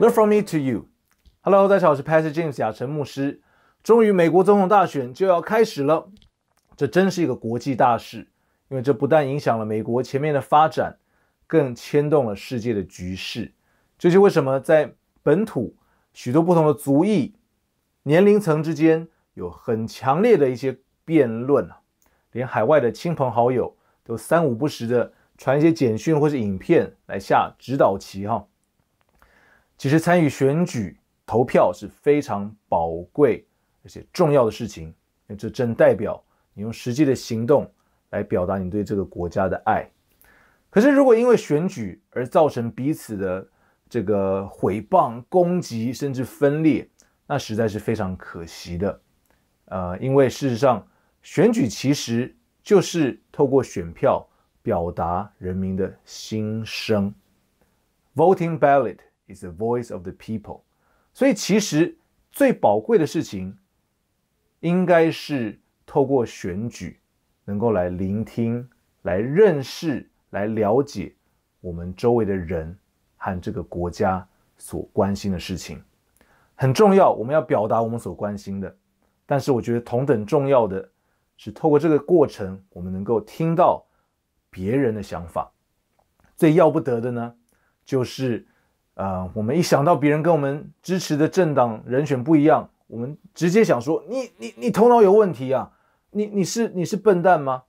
Learn from me to you. Hello，大家好，我是 Pastor James 亚成牧师。终于，美国总统大选就要开始了，这真是一个国际大事，因为这不但影响了美国前面的发展，更牵动了世界的局势。这是为什么在本土许多不同的族裔、年龄层之间有很强烈的一些辩论啊，连海外的亲朋好友都三五不时的传一些简讯或是影片来下指导棋哈。其实参与选举投票是非常宝贵而且重要的事情，那这正代表你用实际的行动来表达你对这个国家的爱。可是如果因为选举而造成彼此的这个毁谤、攻击甚至分裂，那实在是非常可惜的。呃，因为事实上选举其实就是透过选票表达人民的心声，voting ballot。is the Voice of the people，所以其实最宝贵的事情，应该是透过选举，能够来聆听、来认识、来了解我们周围的人和这个国家所关心的事情。很重要，我们要表达我们所关心的。但是我觉得同等重要的是，透过这个过程，我们能够听到别人的想法。最要不得的呢，就是。呃，我们一想到别人跟我们支持的政党人选不一样，我们直接想说：“你、你、你头脑有问题啊！你、你是、你是笨蛋吗？”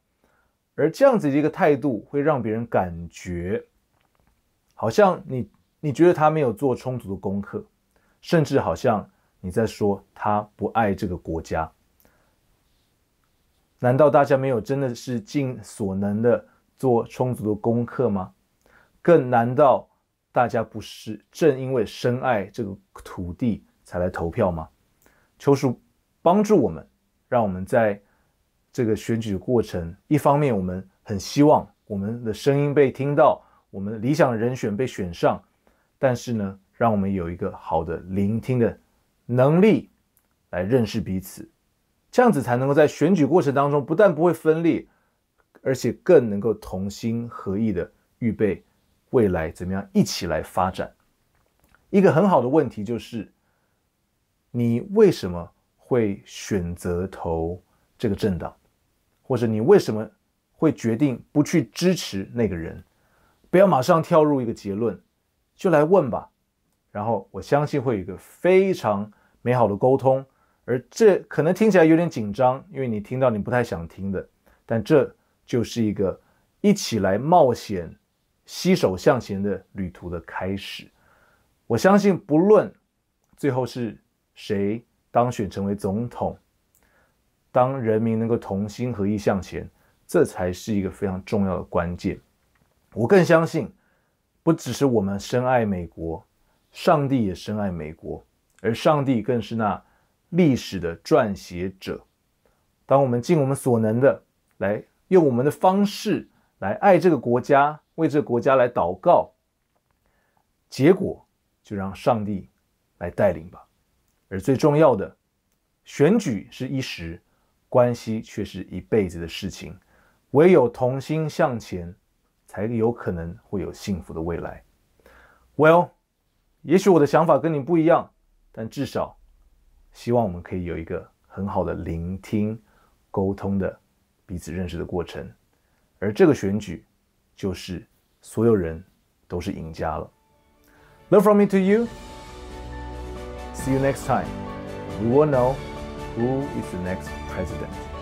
而这样子的一个态度，会让别人感觉好像你你觉得他没有做充足的功课，甚至好像你在说他不爱这个国家。难道大家没有真的是尽所能的做充足的功课吗？更难道？大家不是正因为深爱这个土地才来投票吗？求主帮助我们，让我们在这个选举过程，一方面我们很希望我们的声音被听到，我们理想人选被选上，但是呢，让我们有一个好的聆听的能力，来认识彼此，这样子才能够在选举过程当中不但不会分裂，而且更能够同心合意的预备。未来怎么样一起来发展？一个很好的问题就是，你为什么会选择投这个政党，或者你为什么会决定不去支持那个人？不要马上跳入一个结论，就来问吧。然后我相信会有一个非常美好的沟通。而这可能听起来有点紧张，因为你听到你不太想听的，但这就是一个一起来冒险。携手向前的旅途的开始，我相信，不论最后是谁当选成为总统，当人民能够同心合意向前，这才是一个非常重要的关键。我更相信，不只是我们深爱美国，上帝也深爱美国，而上帝更是那历史的撰写者。当我们尽我们所能的来用我们的方式来爱这个国家。为这国家来祷告，结果就让上帝来带领吧。而最重要的，选举是一时，关系却是一辈子的事情。唯有同心向前，才有可能会有幸福的未来。Well，也许我的想法跟你不一样，但至少希望我们可以有一个很好的聆听、沟通的彼此认识的过程。而这个选举。就是所有人都是赢家了。Love from me to you. See you next time. We will know who is the next president.